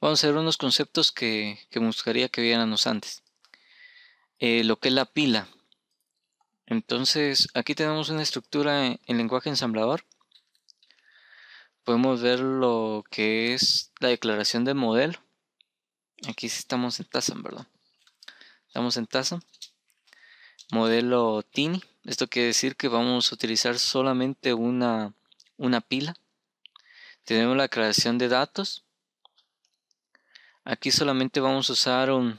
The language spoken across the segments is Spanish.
Vamos a ver unos conceptos que, que me gustaría que viéramos antes. Eh, lo que es la pila. Entonces, aquí tenemos una estructura en, lenguaje ensamblador. Podemos ver lo que es la declaración de modelo. Aquí estamos en tasa, ¿verdad? Estamos en tasa. Modelo TINI. Esto quiere decir que vamos a utilizar solamente una, una pila. Tenemos la declaración de datos Aquí solamente vamos a usar un,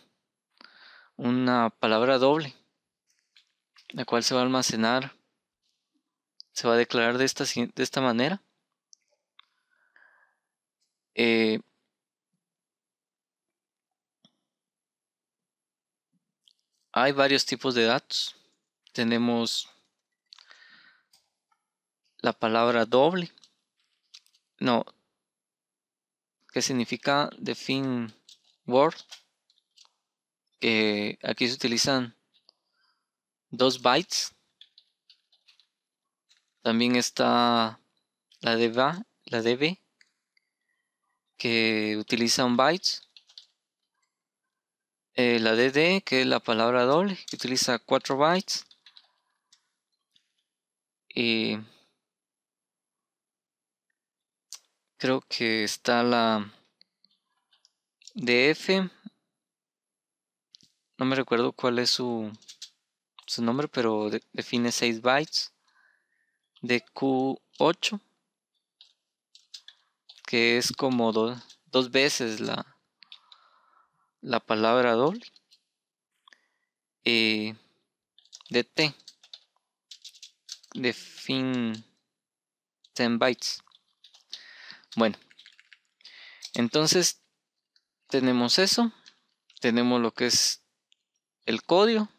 una palabra doble, la cual se va a almacenar, se va a declarar de esta, de esta manera. Eh, hay varios tipos de datos. Tenemos la palabra doble. No. ¿Qué significa define Word, que eh, aquí se utilizan Dos bytes. También está la DB, la DB que utiliza un byte. Eh, la DD, que es la palabra doble, que utiliza 4 bytes. Y creo que está la de F. No me recuerdo cuál es su, su nombre, pero define 6 bytes. De Q8, que es como dos veces la, la palabra doble. Eh, y de T, define 10 bytes. Bueno, entonces tenemos eso, tenemos lo que es el código.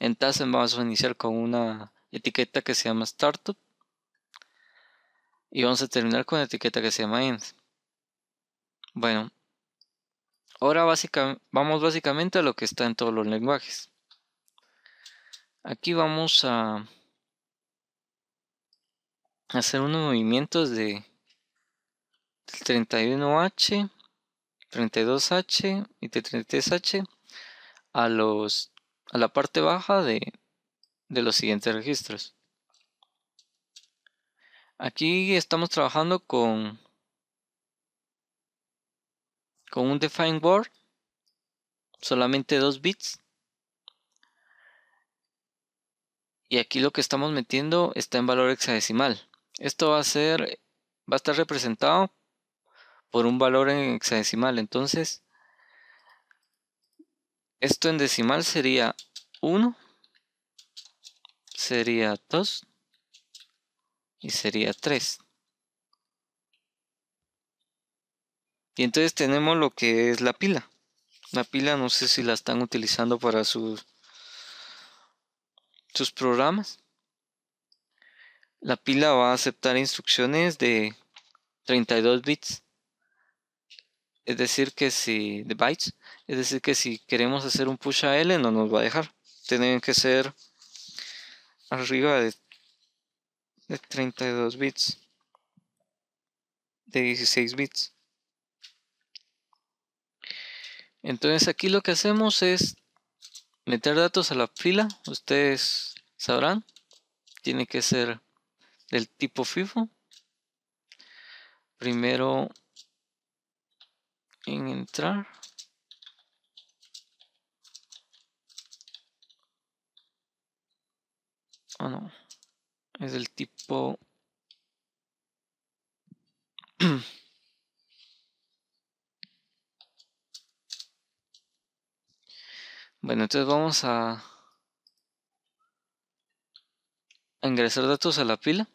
En vamos a iniciar con una etiqueta que se llama Startup y vamos a terminar con la etiqueta que se llama End. Bueno, ahora vamos básicamente a lo que está en todos los lenguajes. Aquí vamos a hacer unos movimientos de 31H 32H y T33H a, los, a la parte baja de, de los siguientes registros. Aquí estamos trabajando con, con un define word, solamente 2 bits. Y aquí lo que estamos metiendo está en valor hexadecimal. Esto va a ser, va a estar representado por un valor en hexadecimal. Entonces, esto en decimal sería 1, sería 2 y sería 3. Y entonces tenemos lo que es la pila. La pila no sé si la están utilizando para sus, sus programas. La pila va a aceptar instrucciones de 32 bits. Es decir, que si, de bytes, es decir, que si queremos hacer un push a L no nos va a dejar. Tienen que ser arriba de, de 32 bits, de 16 bits. Entonces aquí lo que hacemos es meter datos a la fila. Ustedes sabrán. Tiene que ser del tipo FIFO. Primero en entrar ah, no es del tipo bueno entonces vamos a, a ingresar datos a la pila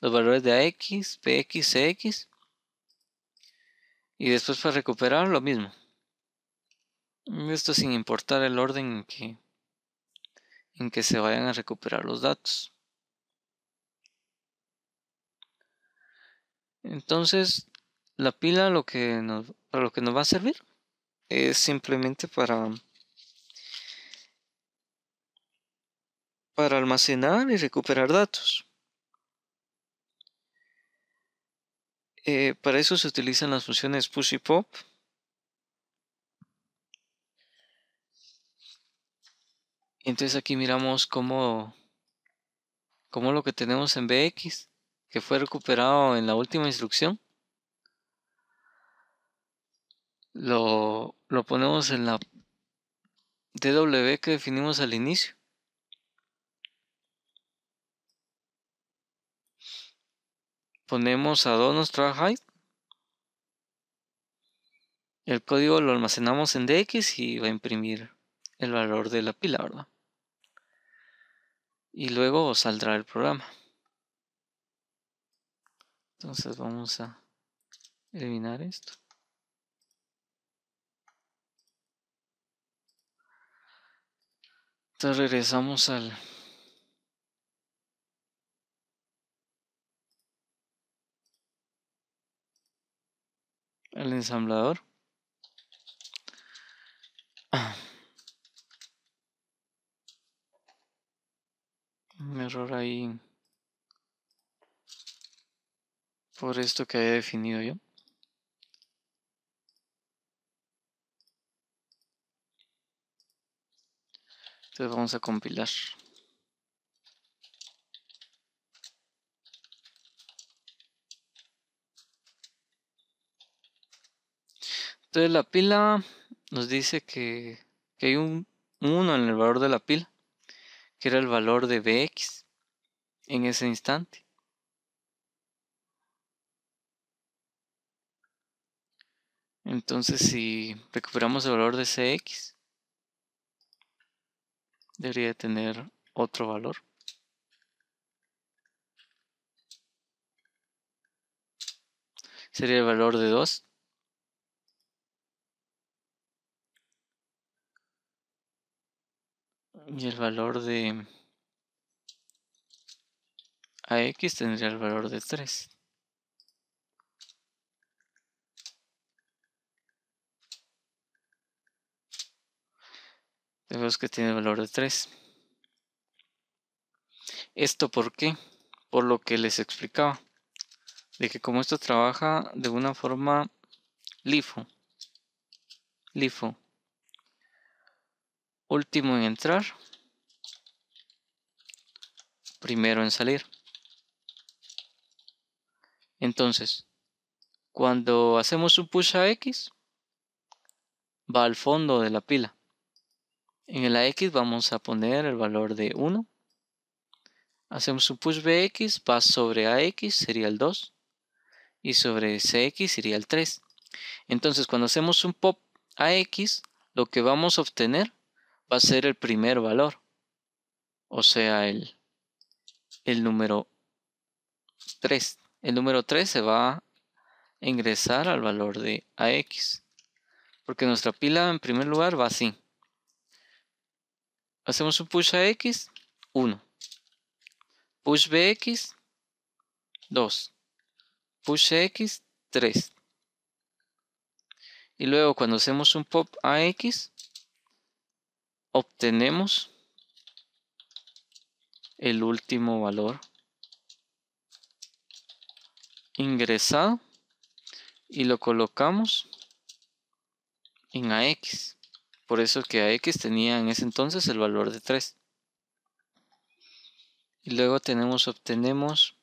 los valores de AX, PX, CX y después para recuperar lo mismo. Mm, esto sin importar el orden en que, en que se vayan a recuperar los datos. Entonces, la pila lo que nos, para lo que nos va a servir es simplemente para, para almacenar y recuperar datos. Eh, para eso se utilizan las funciones push y pop. Entonces aquí miramos cómo, lo que tenemos en BX, que fue recuperado en la última instrucción, lo, lo ponemos en la DW que definimos al inicio. ponemos a height El código lo almacenamos en DX y va a imprimir el valor de la pila, ¿verdad? Y luego saldrá el programa. Entonces vamos a eliminar esto. Entonces regresamos al el ensamblador. Un error ahí por esto que he definido yo. Entonces vamos a compilar. Entonces la pila nos dice que, hay un 1 en el valor de la pila, que era el valor de Bx en ese instante. Entonces si recuperamos el valor de Cx, debería tener otro valor. Sería el valor de 2. Y el valor de AX tendría el valor de 3. Vemos que tiene el valor de 3. ¿Esto por qué? Por lo que les explicaba. De que como esto trabaja de una forma LIFO. LIFO último en entrar, primero en salir. Entonces, cuando hacemos un push a X, va al fondo de la pila. En la AX vamos a poner el valor de 1. Hacemos un push BX, va sobre AX, sería el 2. Y sobre CX sería el 3. Entonces, cuando hacemos un pop AX lo que vamos a obtener va a ser el primer valor, o sea, el, el número 3. El número 3 se va a ingresar al valor de AX, porque nuestra pila en primer lugar va así. Hacemos un push ax, 1. Push BX, 2. Push X, 3. Y luego cuando hacemos un pop ax, obtenemos el último valor ingresado y lo colocamos en AX. Por eso que AX tenía en ese entonces el valor de 3. Y luego tenemos, obtenemos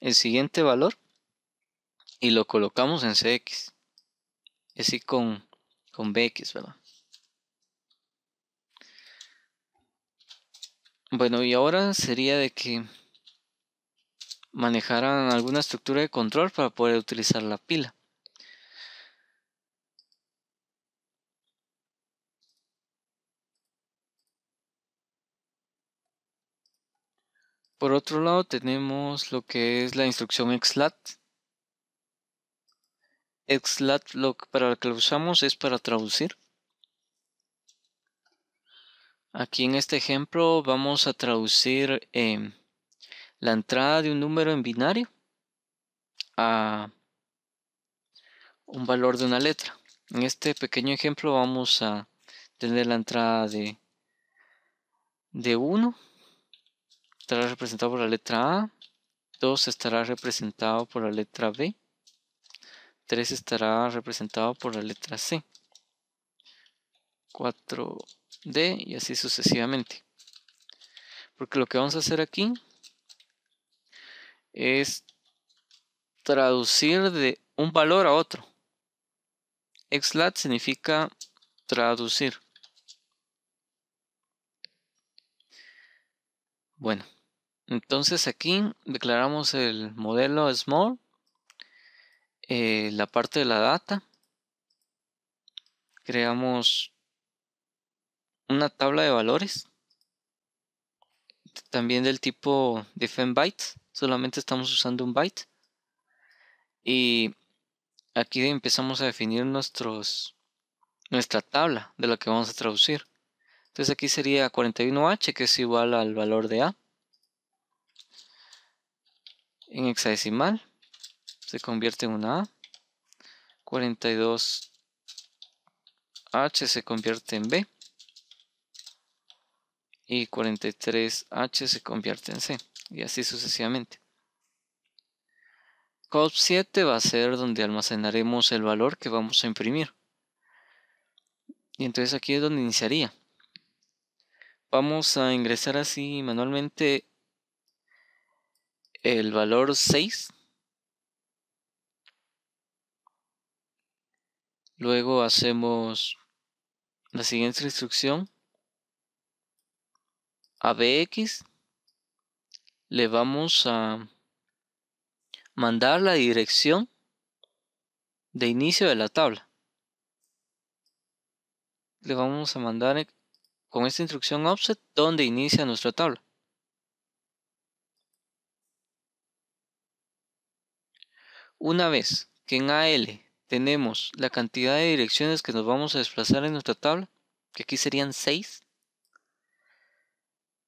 el siguiente valor y lo colocamos en CX. Así con, con BX, ¿verdad? Bueno, y ahora sería de que manejaran alguna estructura de control para poder utilizar la pila. Por otro lado tenemos lo que es la instrucción XLAT Xlatlog para lo que lo usamos es para traducir. Aquí en este ejemplo vamos a traducir em, la entrada de un número en binario a un valor de una letra. En este pequeño ejemplo vamos a tener la entrada de, de 1. Estará representado por la letra A. 2 estará representado por la letra B. 3 estará representado por la letra C. 4D y así sucesivamente. Porque lo que vamos a hacer aquí es traducir de un valor a otro. Xlat significa traducir. Bueno, entonces aquí declaramos el modelo small eh, la parte de la data. Creamos una tabla de valores. También del tipo defend bytes. Solamente estamos usando un byte. Y aquí empezamos a definir nuestros, nuestra tabla de la que vamos a traducir. Entonces aquí sería 41H que es igual al valor de A. En hexadecimal se convierte en una A. 42H se convierte en B. Y 43H se convierte en C. Y así sucesivamente. cop 7 va a ser donde almacenaremos el valor que vamos a imprimir. Y entonces aquí es donde iniciaría. Vamos a ingresar así manualmente el valor 6 Luego hacemos la siguiente instrucción. A BX le vamos a mandar la dirección de inicio de la tabla. Le vamos a mandar con esta instrucción offset donde inicia nuestra tabla. Una vez que en AL tenemos la cantidad de direcciones que nos vamos a desplazar en nuestra tabla, que aquí serían 6.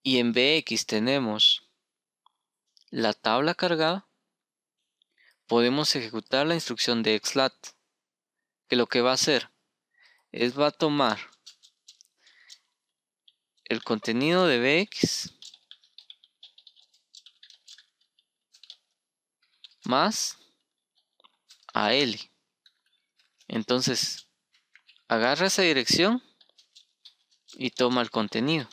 Y en BX tenemos la tabla cargada. Podemos ejecutar la instrucción de XLAT, que lo que va a hacer es va a tomar el contenido de BX más a L. Entonces, agarra esa dirección y toma el contenido.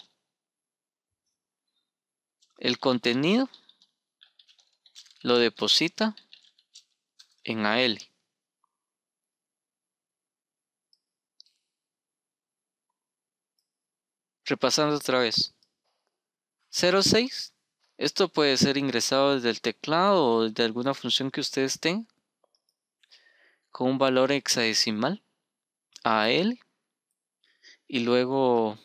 El contenido lo deposita en AL. Repasando otra vez. 06. Esto puede ser ingresado desde el teclado o de alguna función que ustedes tengan con un valor hexadecimal a L y luego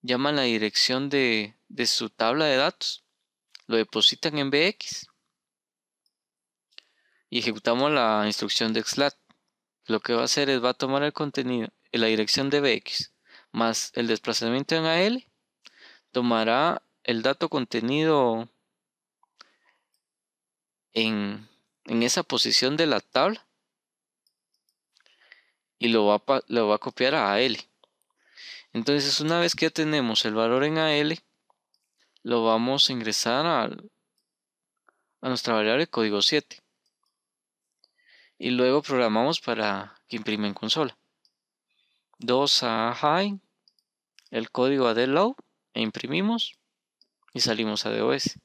llaman la dirección de, su tabla de datos, lo depositan en BX y ejecutamos la instrucción de XLAT. Lo que va a hacer es va a tomar el contenido en la dirección de BX más el desplazamiento en AL, tomará el dato contenido en esa posición de la tabla y lo va, a, lo va a copiar a AL. Entonces una vez que ya tenemos el valor en AL, lo vamos a ingresar a, a nuestra variable código 7. Y luego programamos para que imprime en consola. 2 a high, el código a low e imprimimos y salimos a DOS.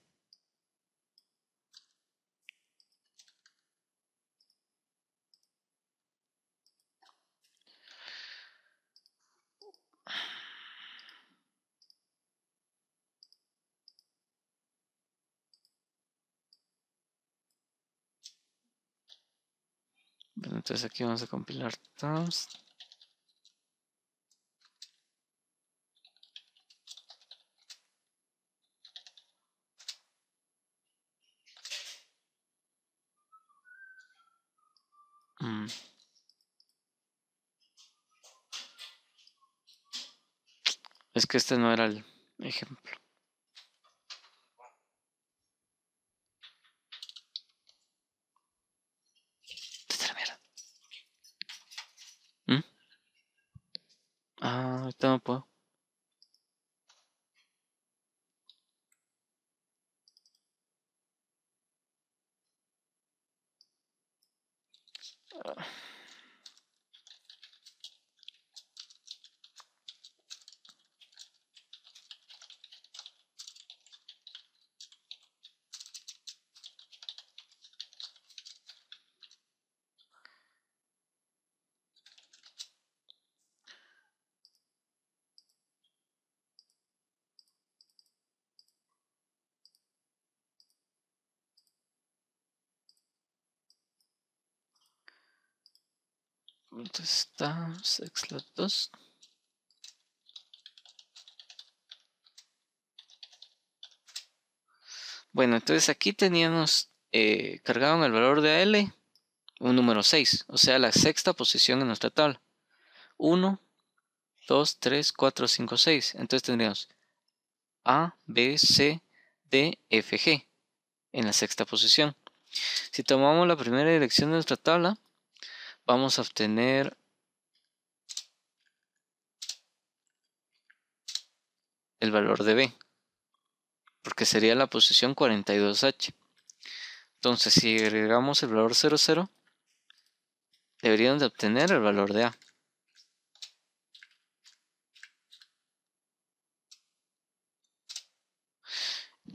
Entonces aquí vamos a compilar tasks mm. Es que este no era el ejemplo. Uh. está 2 bueno entonces aquí teníamos eh, cargado en el valor de L un número 6 o sea la sexta posición en nuestra tabla 1 2 3 4 5 6 entonces tendríamos A B C D F G en la sexta posición si tomamos la primera dirección de nuestra tabla vamos a obtener el valor de B, porque sería la posición 42H. Entonces, si agregamos el valor 00, deberían de obtener el valor de A.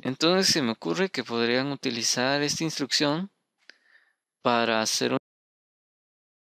Entonces se me ocurre que podrían utilizar esta instrucción para hacer un